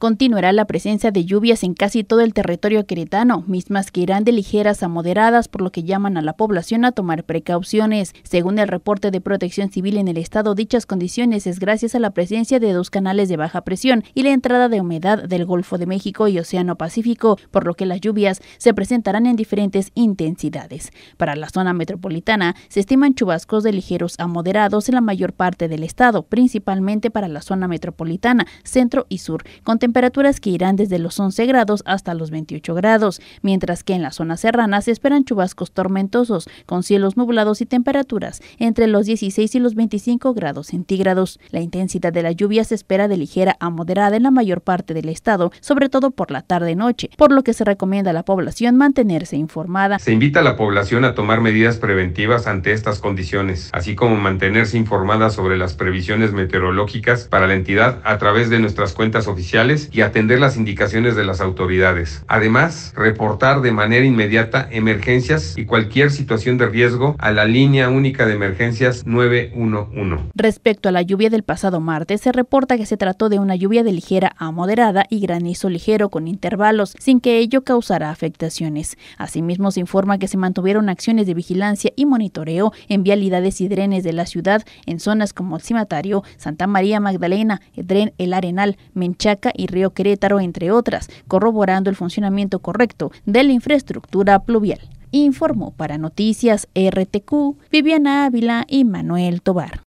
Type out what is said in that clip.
Continuará la presencia de lluvias en casi todo el territorio queretano, mismas que irán de ligeras a moderadas, por lo que llaman a la población a tomar precauciones. Según el reporte de Protección Civil en el estado, dichas condiciones es gracias a la presencia de dos canales de baja presión y la entrada de humedad del Golfo de México y Océano Pacífico, por lo que las lluvias se presentarán en diferentes intensidades. Para la zona metropolitana, se estiman chubascos de ligeros a moderados en la mayor parte del estado, principalmente para la zona metropolitana, centro y sur, con temperaturas que irán desde los 11 grados hasta los 28 grados, mientras que en las zonas serranas se esperan chubascos tormentosos, con cielos nublados y temperaturas entre los 16 y los 25 grados centígrados. La intensidad de la lluvia se espera de ligera a moderada en la mayor parte del estado, sobre todo por la tarde-noche, por lo que se recomienda a la población mantenerse informada. Se invita a la población a tomar medidas preventivas ante estas condiciones, así como mantenerse informada sobre las previsiones meteorológicas para la entidad a través de nuestras cuentas oficiales y atender las indicaciones de las autoridades. Además, reportar de manera inmediata emergencias y cualquier situación de riesgo a la línea única de emergencias 911. Respecto a la lluvia del pasado martes, se reporta que se trató de una lluvia de ligera a moderada y granizo ligero con intervalos, sin que ello causara afectaciones. Asimismo, se informa que se mantuvieron acciones de vigilancia y monitoreo en vialidades y drenes de la ciudad en zonas como el Cimatario, Santa María Magdalena, Dren, El Arenal, Menchaca y río Querétaro, entre otras, corroborando el funcionamiento correcto de la infraestructura pluvial. Informó para Noticias RTQ Viviana Ávila y Manuel Tobar.